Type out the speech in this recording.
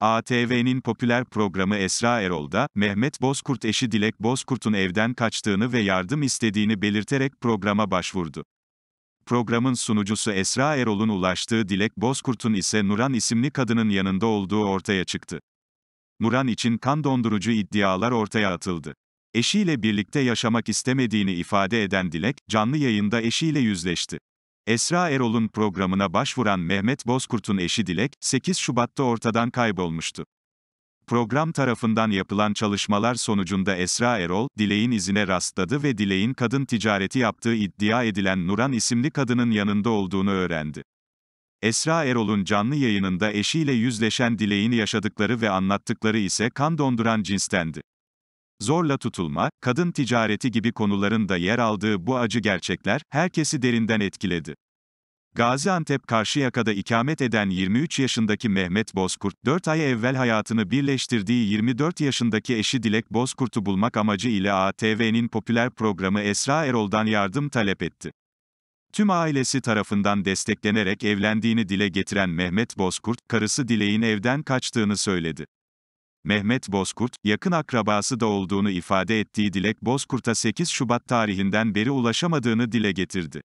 ATV'nin popüler programı Esra Erol'da, Mehmet Bozkurt eşi Dilek Bozkurt'un evden kaçtığını ve yardım istediğini belirterek programa başvurdu. Programın sunucusu Esra Erol'un ulaştığı Dilek Bozkurt'un ise Nuran isimli kadının yanında olduğu ortaya çıktı. Nuran için kan dondurucu iddialar ortaya atıldı. Eşiyle birlikte yaşamak istemediğini ifade eden Dilek, canlı yayında eşiyle yüzleşti. Esra Erol'un programına başvuran Mehmet Bozkurt'un eşi Dilek, 8 Şubat'ta ortadan kaybolmuştu. Program tarafından yapılan çalışmalar sonucunda Esra Erol, Dilek'in izine rastladı ve Dilek'in kadın ticareti yaptığı iddia edilen Nuran isimli kadının yanında olduğunu öğrendi. Esra Erol'un canlı yayınında eşiyle yüzleşen Dilek'in yaşadıkları ve anlattıkları ise kan donduran cinstendi zorla tutulma, kadın ticareti gibi konuların da yer aldığı bu acı gerçekler, herkesi derinden etkiledi. Gaziantep Karşıyaka'da ikamet eden 23 yaşındaki Mehmet Bozkurt, 4 ay evvel hayatını birleştirdiği 24 yaşındaki eşi Dilek Bozkurt'u bulmak amacı ile ATV'nin popüler programı Esra Erol'dan yardım talep etti. Tüm ailesi tarafından desteklenerek evlendiğini dile getiren Mehmet Bozkurt, karısı Dilek'in evden kaçtığını söyledi. Mehmet Bozkurt, yakın akrabası da olduğunu ifade ettiği Dilek Bozkurt'a 8 Şubat tarihinden beri ulaşamadığını dile getirdi.